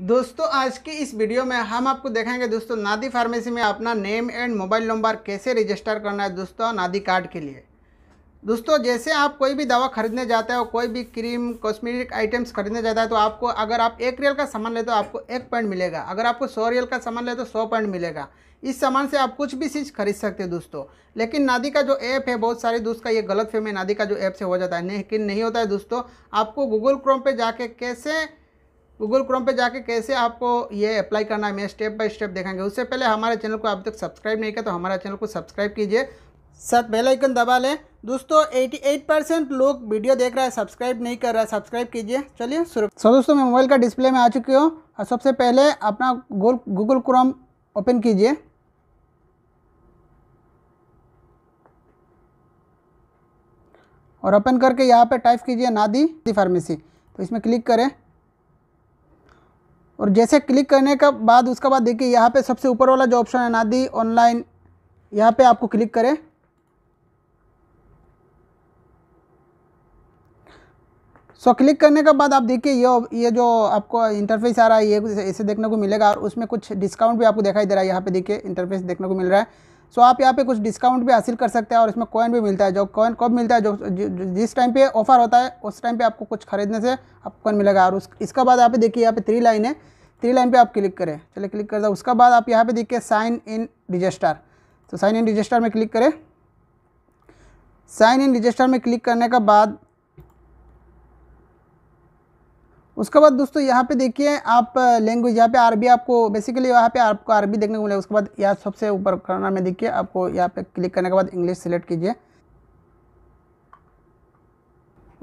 दोस्तों आज की इस वीडियो में हम आपको देखेंगे दोस्तों नादी फार्मेसी में अपना नेम एंड मोबाइल नंबर कैसे रजिस्टर करना है दोस्तों नादी कार्ड के लिए दोस्तों जैसे आप कोई भी दवा खरीदने जाते हो कोई भी क्रीम कॉस्मेटिक आइटम्स खरीदने जाता है तो आपको अगर आप एक रियल का सामान लेते हो आपको एक पॉइंट मिलेगा अगर आपको सौ रियल का सामान लेते हो सौ पॉइंट मिलेगा इस सामान से आप कुछ भी चीज़ खरीद सकते हो दोस्तों लेकिन नादी का जो ऐप है बहुत सारे दोस्त का ये गलत फेम है नादी का जो ऐप से हो जाता है लेकिन नहीं होता है दोस्तों आपको गूगल क्रोम पर जाके कैसे गूगल क्रोम पे जाके कैसे आपको ये अप्लाई करना है मैं स्टेप बाय स्टेप देखेंगे उससे पहले हमारे चैनल को अब तक सब्सक्राइब नहीं किया तो हमारा चैनल को सब्सक्राइब कीजिए साथ बेल आइकन दबा लें दोस्तों 88 परसेंट लोग वीडियो देख रहा है सब्सक्राइब नहीं कर रहा है सब्सक्राइब कीजिए चलिए शुरू सो so, दोस्तों मैं मोबाइल का डिस्प्ले में आ चुकी हूँ और सबसे पहले अपना गोल गूगल क्रोम ओपन कीजिए और ओपन करके यहाँ पर टाइप कीजिए नादी फार्मेसी तो इसमें क्लिक करें और जैसे क्लिक करने का बाद उसका बाद देखिए यहाँ पे सबसे ऊपर वाला जो ऑप्शन है नादी ऑनलाइन यहाँ पे आपको क्लिक करें सो so, क्लिक करने के बाद आप देखिए ये ये जो आपको इंटरफेस आ रहा है ये ऐसे देखने को मिलेगा और उसमें कुछ डिस्काउंट भी आपको दिखाई दे रहा है यहाँ पे देखिए इंटरफेस देखने को मिल रहा है सो आप यहाँ पे कुछ डिस्काउंट भी हासिल कर सकते हैं और इसमें कॉइन भी मिलता है जो कॉइन कब मिलता है जो जिस टाइम पे ऑफर होता है उस टाइम पे आपको कुछ खरीदने से आपको कॉइन मिलेगा और उस इसका बाद यहाँ पे देखिए यहाँ पे थ्री लाइन है थ्री लाइन पे आप क्लिक करें चलिए क्लिक कर दो उसके बाद आप यहाँ पे देखिए साइन इन रजिस्टर तो साइन इन रजिस्टर में क्लिक करें साइन इन रजिस्टर में क्लिक करने के बाद उसके बाद दोस्तों यहाँ पे देखिए आप लैंग्वेज यहाँ पे अरबी आपको बेसिकली यहाँ पे आपको अरबी देखने को मिलेगा उसके बाद यहाँ सबसे ऊपर करना में देखिए आपको यहाँ पे क्लिक करने के बाद इंग्लिश सेलेक्ट कीजिए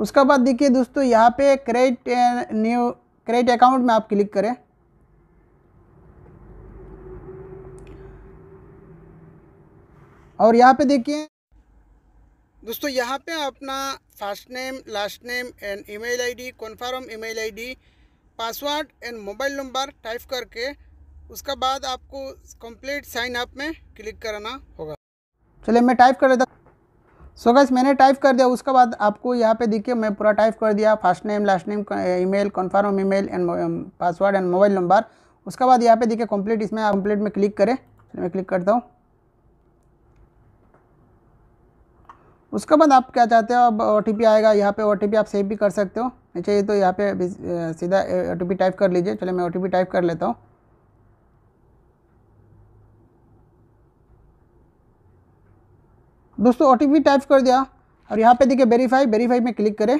उसके बाद देखिए दोस्तों यहाँ पे क्रेडिट न्यू क्रेडिट अकाउंट में आप क्लिक करें और यहाँ पे देखिए दोस्तों यहाँ पे अपना first name last name and email ID confirm email ID password and mobile number type करके उसका बाद आपको कंप्लीट साइन अप में क्लिक करना होगा चलिए मैं टाइप कर देता सो गैस मैंने टाइप कर दिया उसके बाद आपको यहाँ पे देखिए मैं पूरा टाइप कर दिया first name last name email confirm email and password and mobile number उसके बाद यहाँ पे देखिए कंप्लीट इसमें कंप्लीट में क्लिक करें मैं क्लिक करता हूँ उसके बाद आप क्या चाहते हो अब ओ आएगा यहाँ पे ओ आप सेव भी कर सकते हो नहीं चाहिए तो यहाँ पे सीधा ओ टाइप कर लीजिए चलिए मैं ओ टाइप कर लेता हूँ दोस्तों ओ टाइप कर दिया और यहाँ पे देखिए वेरीफाई वेरीफाई में क्लिक करें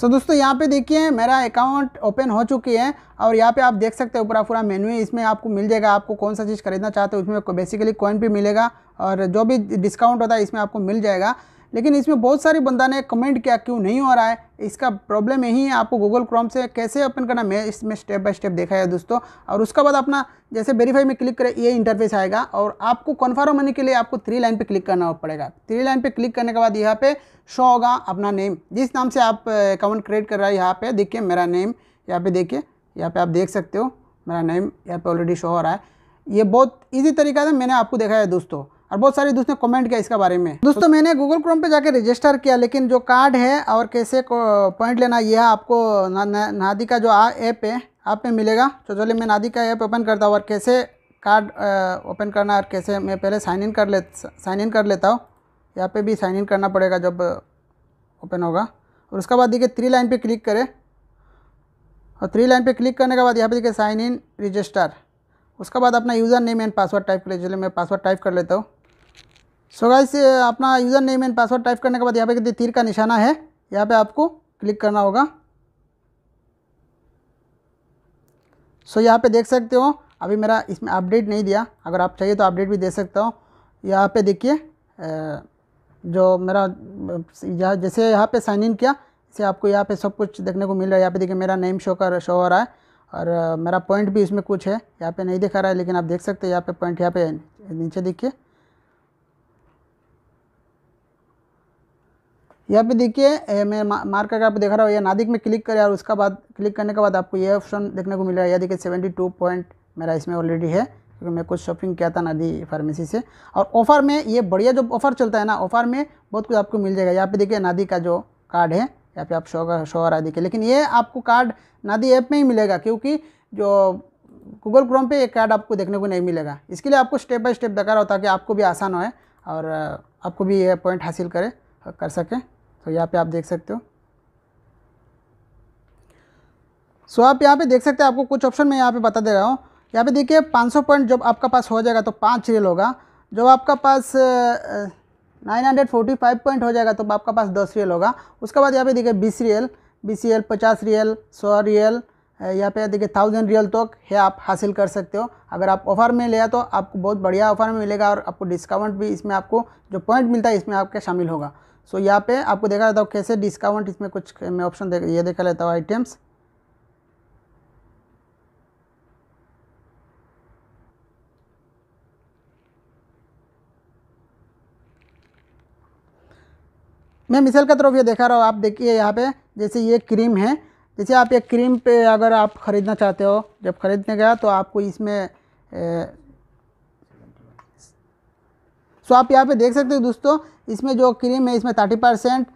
सो so, दोस्तों यहाँ पे देखिए मेरा अकाउंट ओपन हो चुकी है और यहाँ पे आप देख सकते हो पूरा मेन्यू इसमें आपको मिल जाएगा आपको कौन सा चीज़ खरीदना चाहते हो उसमें बेसिकली कॉइन भी मिलेगा और जो भी डिस्काउंट होता है इसमें आपको मिल जाएगा लेकिन इसमें बहुत सारे बंदा ने कमेंट किया क्यों नहीं हो रहा है इसका प्रॉब्लम यही है आपको गूगल क्रोम से कैसे ओपन करना मैं इसमें स्टेप बाय स्टेप देखा है दोस्तों और उसके बाद अपना जैसे वेरीफाई में क्लिक करें ये इंटरफेस आएगा और आपको कन्फर्म होने के लिए आपको थ्री लाइन पे क्लिक करना पड़ेगा थ्री लाइन पे क्लिक करने के बाद यहाँ पे शो होगा अपना नेम जिस नाम से आप अकाउंट क्रिएट कर रहा है यहाँ पर देखिए मेरा नेम यहाँ पर देखिए यहाँ पर आप देख सकते हो मेरा नेम यहाँ पर ऑलरेडी शो हो रहा है ये बहुत ईजी तरीका था मैंने आपको देखा है दोस्तों और बहुत सारे दोस्तों ने कमेंट किया इसके बारे में दोस्तों मैंने गूगल क्रोम पे जाके रजिस्टर किया लेकिन जो कार्ड है और कैसे पॉइंट लेना यह आपको नादी का जो ऐप है आप में मिलेगा तो चलिए मैं नादी का ऐप ओपन करता हूँ और कैसे कार्ड ओपन करना और कैसे मैं पहले साइन इन कर ले साइन इन कर लेता हूँ यहाँ पे भी साइन इन करना पड़ेगा जब ओपन होगा और उसके बाद देखिए थ्री लाइन पे क्लिक करें और थ्री लाइन पे क्लिक करने के बाद यहाँ पे देखिए साइन इन रजिस्टर उसके बाद अपना user name and password type कर लीजिए मैं पासवर्ड टाइप कर लेता हूँ सो गाइस अपना user name and password type करने के बाद यहाँ पे तीर का निशाना है यहाँ पे आपको क्लिक करना होगा सो so यहाँ पे देख सकते हो अभी मेरा इसमें अपडेट नहीं दिया अगर आप चाहिए तो अपडेट भी दे सकते हो यहाँ पे देखिए जो मेरा यहाँ जैसे यहाँ पे साइन इन किया इसे आपको यहाँ पे सब कुछ देखने को मिल रहा है यहाँ पे देखिए मेरा नेम शो कर शो हो रहा है और मेरा पॉइंट भी इसमें कुछ है यहाँ पे नहीं दिखा रहा है लेकिन आप देख सकते हैं यहाँ पे पॉइंट यहाँ पे नीचे देखिए यहाँ पे देखिए मैं मार्क करके आपको दिखा रहा हूँ या नादिक में क्लिक करें और उसका बाद क्लिक करने के बाद आपको ये ऑप्शन देखने को मिल रहा है यह देखिए सेवेंटी टू पॉइंट मेरा इसमें ऑलरेडी है क्योंकि मैं कुछ शॉपिंग किया था नादी फार्मेसी से और ऑफ़र में ये बढ़िया जो ऑफ़र चलता है ना ऑफ़र में बहुत कुछ आपको मिल जाएगा यहाँ पे देखिए नादी का जो कार्ड है यहाँ पे आप शोहर शोहर आदि के लेकिन ये आपको कार्ड नादी ऐप में ही मिलेगा क्योंकि जो गूगल क्रोम पर एक कार्ड आपको देखने को नहीं मिलेगा इसके लिए आपको स्टेप बाई स्टेप दिखा रहा हो ताकि आपको भी आसान हो और आपको भी ये पॉइंट हासिल करें कर सकें तो यहाँ पे आप देख सकते हो सो आप यहाँ पे देख सकते हैं आपको कुछ ऑप्शन मैं यहाँ पे बता दे रहा हूँ यहाँ पे देखिए 500 पॉइंट जब आपका पास हो जाएगा तो पाँच रेल होगा जब आपका पास nine hundred forty five point हो जाएगा तो आपका पास दस रियल होगा उसके बाद यहाँ पे देखिए बीस रियल बीस रियल पचास रियल सौ रियल यहाँ पे देखिए थाउजेंड रियल तक है आप हासिल कर सकते हो अगर आप ऑफ़र में लिया तो आपको बहुत बढ़िया ऑफ़र में मिलेगा और आपको डिस्काउंट भी इसमें आपको जो पॉइंट मिलता है इसमें आपके शामिल होगा सो so, यहाँ पे आपको देखा जाता हूँ कैसे डिस्काउंट इसमें कुछ मैं ऑप्शन देख ये देखा लेता हूँ आइटम्स मैं मिसल का तरफ ये देखा रहा हूँ आप देखिए यहाँ पे जैसे ये क्रीम है जैसे आप ये क्रीम पे अगर आप ख़रीदना चाहते हो जब ख़रीदने गया तो आपको इसमें सो आप यहाँ पे देख सकते हो दोस्तों इसमें जो क्रीम है इसमें थर्टी परसेंट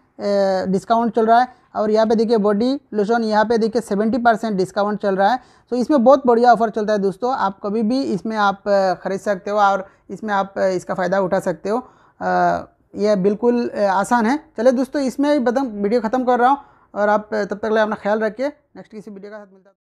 डिस्काउंट चल रहा है और यहाँ पे देखिए बॉडी लोशन यहाँ पे देखिए सेवेंटी परसेंट डिस्काउंट चल रहा है सो इसमें बहुत बढ़िया ऑफर चलता है दोस्तों आप कभी भी इसमें आप ख़रीद सकते हो और इसमें आप इसका फ़ायदा उठा सकते हो यह बिल्कुल आसान है चले दोस्तों इसमें ही बदम वीडियो ख़त्म कर रहा हूँ और आप तब तक अपना ख्याल रखिए नेक्स्ट किसी वीडियो का साथ मिलता